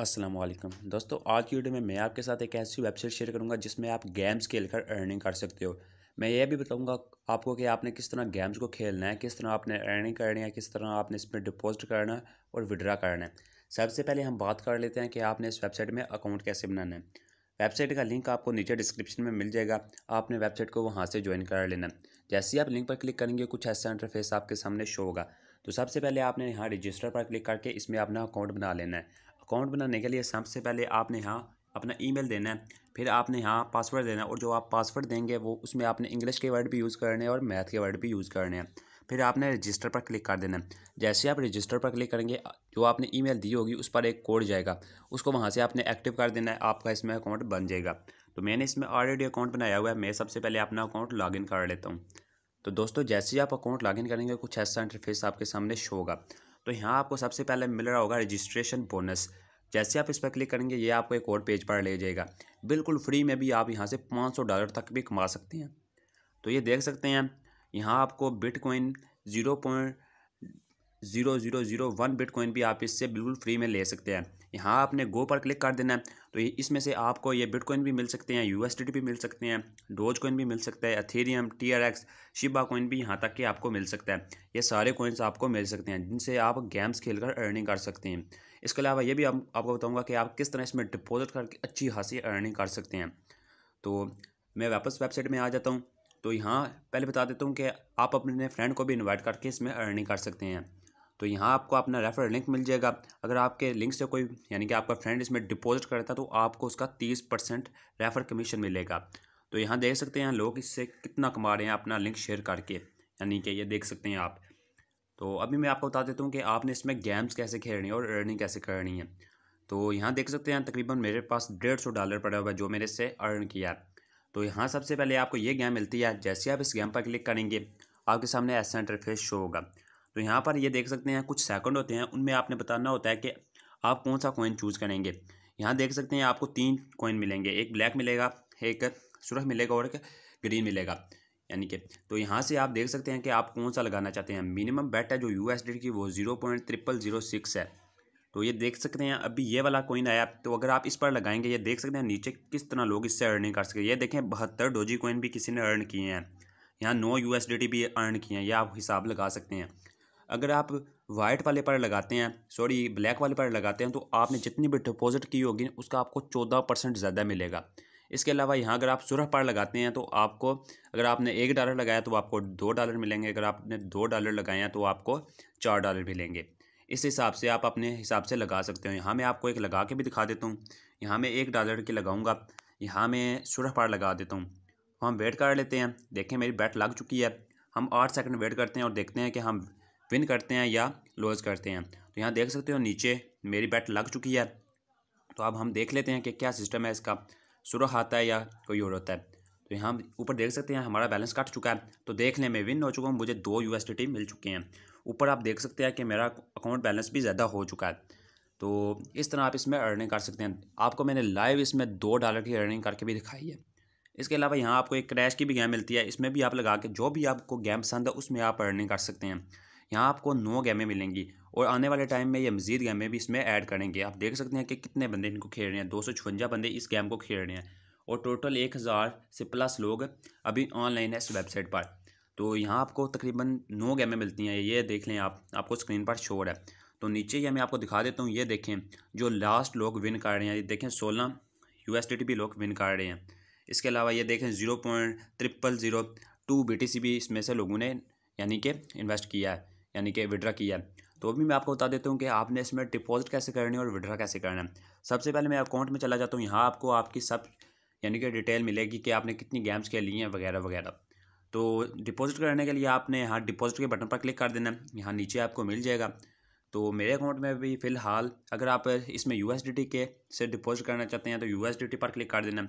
असलम दोस्तों आज की वीडियो में मैं आपके साथ एक ऐसी वेबसाइट शेयर करूंगा जिसमें आप गेम्स खेल कर अर्निंग कर सकते हो मैं ये भी बताऊंगा आपको कि आपने किस तरह गेम्स को खेलना है किस तरह आपने अर्निंग करनी है किस तरह आपने इसमें डिपॉजिट करना है और विड्रा करना है सबसे पहले हम बात कर लेते हैं कि आपने इस वेबसाइट में अकाउंट कैसे बनाना है वेबसाइट का लिंक आपको नीचे डिस्क्रिप्शन में मिल जाएगा आपने वेबसाइट को वहाँ से ज्वाइन कर लेना जैसे ही आप लिंक पर क्लिक करेंगे कुछ ऐसा इंटरफेस आपके सामने शो होगा तो सबसे पहले आपने यहाँ रजिस्टर पर क्लिक करके इसमें अपना अकाउंट बना लेना है अकाउंट बनाने के लिए सबसे पहले आपने यहाँ अपना ईमेल देना है फिर आपने यहाँ पासवर्ड देना है और जो आप पासवर्ड देंगे वो उसमें आपने इंग्लिश के वर्ड भी यूज़ करने हैं और मैथ के वर्ड भी यूज़ करने हैं फिर आपने रजिस्टर पर क्लिक कर देना है जैसे आप रजिस्टर पर क्लिक करेंगे जो आपने ईमेल दी होगी उस पर एक कोड जाएगा उसको वहाँ से आपने एक्टिव कर देना है आपका इसमें अकाउंट बन जाएगा तो मैंने इसमें ऑलरेडी अकाउंट बनाया हुआ है मैं सबसे पहले अपना अकाउंट लॉगिन कर लेता हूँ तो दोस्तों जैसे ही आप अकाउंट लॉगिन करेंगे कुछ ऐसा इंटरफेस आपके सामने शो होगा तो यहाँ आपको सबसे पहले मिल रहा होगा रजिस्ट्रेशन बोनस जैसे आप इस पर क्लिक करेंगे ये आपको एक और पेज पर ले जाएगा बिल्कुल फ्री में भी आप यहाँ से पाँच सौ डॉलर तक भी कमा सकते हैं तो ये देख सकते हैं यहाँ आपको bitcoin zero point zero zero zero one bit coin भी आप इससे बिल्कुल फ्री में ले सकते हैं यहाँ आपने गो पर क्लिक कर देना है तो इसमें से आपको ये बिटकॉइन भी मिल सकते हैं यू भी मिल सकते हैं डोज कॉइन भी मिल सकता है Ethereum T R X Shiba coin भी यहाँ तक कि आपको मिल सकता है ये सारे कॉइन्स आपको मिल सकते हैं जिनसे आप गेम्स खेल कर अर्निंग कर सकते हैं इसके अलावा ये भी आप, आपको बताऊँगा कि आप किस तरह इसमें डिपोज़िट करके अच्छी खासी अर्निंग कर सकते हैं तो मैं वापस वेबसाइट में आ जाता हूँ तो यहाँ पहले बता देता हूँ कि आप अपने फ्रेंड को भी इन्वाइट करके इसमें अर्निंग कर सकते हैं तो यहाँ आपको अपना रेफर लिंक मिल जाएगा अगर आपके लिंक से कोई यानी कि आपका फ्रेंड इसमें डिपॉजिट करता है तो आपको उसका तीस परसेंट रेफ़र कमीशन मिलेगा तो यहाँ देख सकते हैं लोग इससे कितना कमा रहे हैं अपना लिंक शेयर करके यानी कि ये देख सकते हैं आप तो अभी मैं आपको बता देता हूँ कि आपने इसमें गेम्स कैसे खेलनी है और अर्निंग कैसे करनी है तो यहाँ देख सकते हैं तकरीबन मेरे पास डेढ़ सौ डॉलर पड़ा हुआ है जो मैंने इससे अर्न किया तो यहाँ सबसे पहले आपको ये गेम मिलती है जैसे आप इस गेम पर क्लिक करेंगे आपके सामने ऐसा इंटरफेस शो होगा तो यहाँ पर ये देख सकते हैं कुछ सेकंड होते हैं उनमें आपने बताना होता है कि आप कौन सा कॉइन चूज़ करेंगे यहाँ देख सकते हैं आपको तीन कॉइन मिलेंगे एक ब्लैक मिलेगा एक सुरख मिलेगा और एक ग्रीन मिलेगा यानी कि तो यहाँ से आप देख सकते हैं कि आप कौन सा लगाना चाहते हैं मिनिमम बेट है जो यू की वो zero point triple zero six है तो ये देख सकते हैं अभी ये वाला कॉइन आया तो अगर आप इस पर लगाएंगे ये देख सकते हैं नीचे किस तरह लोग इससे अर्निंग कर सके ये देखें बहत्तर डोजी कॉइन भी किसी ने अर्न किए हैं यहाँ नौ यू भी अर्न किए हैं ये आप हिसाब लगा सकते हैं अगर आप वाइट वाले पर लगाते हैं सॉरी ब्लैक वाले पर लगाते हैं तो आपने जितनी भी डिपॉजिट की होगी उसका आपको चौदह परसेंट ज़्यादा मिलेगा इसके अलावा यहाँ अगर आप सुरह पर लगाते हैं तो आपको अगर आपने एक डॉलर लगाया तो आपको दो डॉलर मिलेंगे अगर आपने दो डॉलर लगाए हैं तो आपको चार डॉलर मिलेंगे इस हिसाब से आप अपने हिसाब से लगा सकते हो यहाँ मैं आपको एक लगा के भी दिखा देता हूँ यहाँ मैं एक डॉलर की लगाऊँगा यहाँ मैं सुरह पार लगा देता हूँ हम वेट कर लेते हैं देखें मेरी बैट लग चुकी है हम आठ सेकंड वेट करते हैं और देखते हैं कि हम विन करते हैं या लॉज करते हैं तो यहाँ देख सकते हो नीचे मेरी बैट लग चुकी है तो अब हम देख लेते हैं कि क्या सिस्टम है इसका सुरख आता है या कोई और होता है तो यहाँ ऊपर देख सकते हैं हमारा बैलेंस कट चुका है तो देख लें मैं विन हो चुका हूँ मुझे दो यू मिल चुके हैं ऊपर आप देख सकते हैं कि मेरा अकाउंट बैलेंस भी ज़्यादा हो चुका है तो इस तरह आप इसमें अर्निंग कर सकते हैं आपको मैंने लाइव इसमें दो डॉलर की अर्निंग करके भी दिखाई है इसके अलावा यहाँ आपको एक क्रैश की भी गेम मिलती है इसमें भी आप लगा के जो भी आपको गेम पसंद है उसमें आप अर्निंग कर सकते हैं यहाँ आपको नौ गेमें मिलेंगी और आने वाले टाइम में ये मजीद गेमें भी इसमें ऐड करेंगे आप देख सकते हैं कि कितने बंदे इनको खेल रहे हैं दो सौ छवंजा बंदे इस गेम को खेल रहे हैं और टोटल एक हज़ार से प्लस लोग अभी ऑनलाइन है इस वेबसाइट पर तो यहाँ आपको तकरीबन नौ गेमें मिलती हैं ये देख लें आप आपको स्क्रीन पर शोर है तो नीचे ये मैं आपको दिखा देता हूँ ये देखें जो लास्ट लोग विन कर रहे हैं ये देखें सोलह यू एस भी लोग विन कर रहे हैं इसके अलावा ये देखें zero point triple zero two B T C भी इसमें से लोगों ने यानी कि इन्वेस्ट किया है यानी कि विड्रा किया है तो अभी मैं आपको बता देता हूँ कि आपने इसमें डिपॉजिट कैसे करनी है और विड्रा कैसे करना है सबसे पहले मैं अकाउंट में चला जाता हूँ यहाँ आपको आपकी सब यानी कि डिटेल मिलेगी कि आपने कितनी गेम्स खेली हैं वगैरह वगैरह तो डिपॉजिट करने के लिए आपने यहाँ डिपॉजिट के बटन पर क्लिक कर देना है यहाँ नीचे आपको मिल जाएगा तो मेरे अकाउंट में भी फ़िलहाल अगर आप इसमें यू के से डिपॉजिट करना चाहते हैं तो यू पर क्लिक कर देना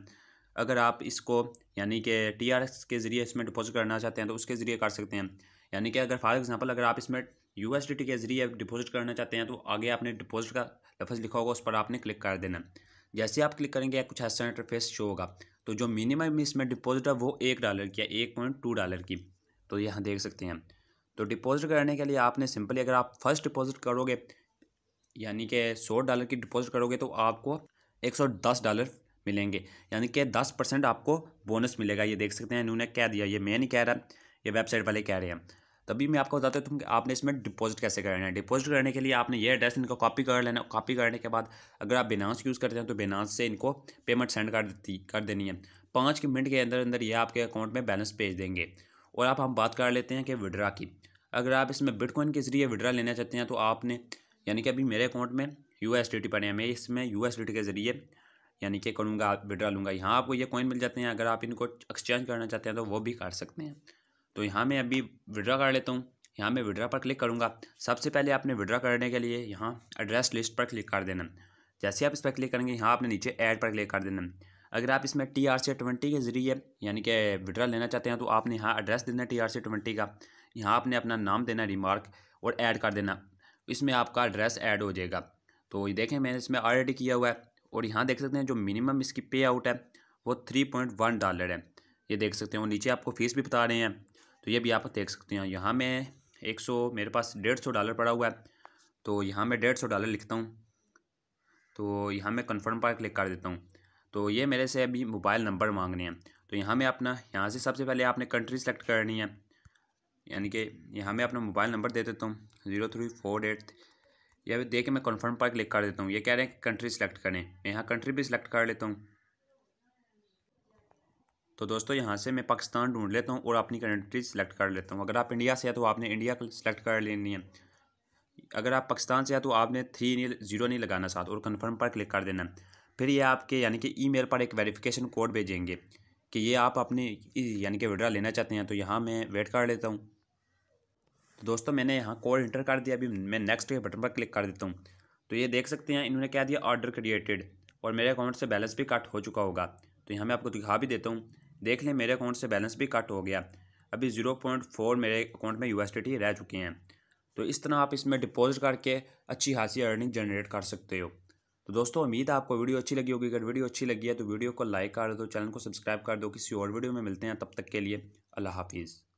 अगर आप इसको यानी कि टी के ज़रिए इसमें डिपॉजिट करना चाहते हैं तो उसके ज़रिए कर सकते हैं यानी कि अगर फॉर एग्जांपल अगर आप इसमें यू के जरिए डिपोज़िट करना चाहते हैं तो आगे आपने डिपॉजिट का लफज लिखा होगा उस पर आपने क्लिक कर देना जैसे आप क्लिक करेंगे कुछ ऐसा इंटरफेस शो होगा तो जो मिनिमम इसमें डिपॉजिट है वो एक डॉलर की है एक पॉइंट टू डॉलर की तो यहाँ देख सकते हैं तो डिपॉजिट करने के लिए आपने सिंपली अगर आप फर्स्ट डिपॉजिट करोगे यानी कि सौ डॉलर की डिपॉजिट करोगे तो आपको एक सौ दस डॉलर मिलेंगे यानी कि दस परसेंट आपको बोनस मिलेगा ये देख सकते हैं इन्होंने कह दिया ये मैं नहीं कह रहा ये वेबसाइट वाले कह रहे हैं तभी मैं आपको बताता हूँ कि आपने इसमें डिपॉजिट कैसे करना है डिपॉजिट करने के लिए आपने ये एड्रेस इनको कॉपी कर लेना कॉपी करने के बाद अगर आप बिनास यूज़ करते हैं तो बिनास से इनको पेमेंट सेंड कर देती कर देनी है पाँच मिनट के अंदर अंदर ये आपके अकाउंट में बैलेंस भेज देंगे और आप हम बात कर लेते हैं कि विड्रा की अगर आप इसमें बिटकॉइन के ज़रिए विड्रा लेना चाहते हैं तो आपने यानी कि अभी मेरे अकाउंट में यू एस पड़े हैं मैं इसमें यू एस के ज़रिए यानी कि करूँगा विड्रा लूँगा यहाँ आपको ये कॉइन मिल जाते हैं अगर आप इनको एक्सचेंज करना चाहते हैं तो वो भी कर सकते हैं तो यहाँ मैं अभी विड्रा कर लेता हूँ यहाँ मैं विड्रा पर क्लिक करूँगा सबसे पहले आपने विड्रा करने के लिए यहाँ एड्रेस लिस्ट पर क्लिक कर देना जैसे आप इस पर क्लिक करेंगे यहाँ आपने नीचे ऐड पर क्लिक कर देना अगर आप इसमें टी आर सी ट्वेंटी के ज़रिए यानी कि विड्रा लेना चाहते हैं तो आपने यहाँ एड्रेस देना टी आर सी ट्वेंटी का यहाँ आपने अपना नाम देना रिमार्क और ऐड कर देना इसमें आपका एड्रेस ऐड हो जाएगा तो ये देखें मैंने इसमें ऑलरेडी किया हुआ है और यहाँ देख सकते हैं जो मिनिमम इसकी पे आउट है वो थ्री पॉइंट वन डॉलर है ये देख सकते हैं और नीचे आपको फीस भी बता रहे हैं तो ये भी आप देख सकते हैं यहाँ मैं एक सौ मेरे पास डेढ़ सौ डॉलर पड़ा हुआ है तो यहाँ मैं डेढ़ सौ डॉलर लिखता हूँ तो यहाँ मैं कन्फर्म पर क्लिक कर देता हूँ तो ये मेरे से अभी मोबाइल नंबर मांगने हैं तो यहाँ मैं अपना यहाँ से सबसे पहले आपने कंट्री सेलेक्ट करनी है यानी कि यहाँ मैं अपना मोबाइल नंबर दे देता हूँ ज़ीरो थ्री फोर एट यह दे के मैं कन्फर्म पर क्लिक कर देता हूँ ये कह रहे हैं कंट्री सेलेक्ट करें मैं यहाँ कंट्री भी सिलेक्ट कर लेता हूँ तो दोस्तों यहाँ से मैं पाकिस्तान ढूंढ लेता हूँ और अपनी कंट्री सेलेक्ट कर लेता हूँ अगर आप इंडिया से है तो आपने इंडिया सेलेक्ट कर लेनी है अगर आप पाकिस्तान से है तो आपने थ्री नहीं जीरो नहीं लगाना साथ और कन्फर्म पर क्लिक कर देना फिर ये आपके यानी कि ई पर एक वेरीफ़िकेशन कोड भेजेंगे कि ये आप अपनी यानी कि विड्रा लेना चाहते हैं तो यहाँ मैं वेट कर लेता हूँ तो दोस्तों मैंने यहाँ कोड इंटर कर दिया अभी मैं नेक्स्ट के बटन पर क्लिक कर देता हूँ तो ये देख सकते हैं इन्होंने क्या दिया ऑर्डर क्रिएटेड और मेरे अकाउंट से बैलेंस भी कट हो चुका होगा तो यहाँ मैं आपको दिखा भी देता हूँ देख लें मेरे अकाउंट से बैलेंस भी कट हो गया अभी ज़ीरो पॉइंट फोर मेरे अकाउंट में टी रह चुके हैं तो इस तरह आप इसमें डिपॉजिट करके अच्छी खासी अर्निंग जनरेट कर सकते हो तो दोस्तों उम्मीद है आपको वीडियो अच्छी लगी होगी अगर वीडियो अच्छी लगी है तो वीडियो को लाइक कर दो चैनल को सब्सक्राइब कर दो किसी और वीडियो में मिलते हैं तब तक के लिए अल्लाह हाफिज़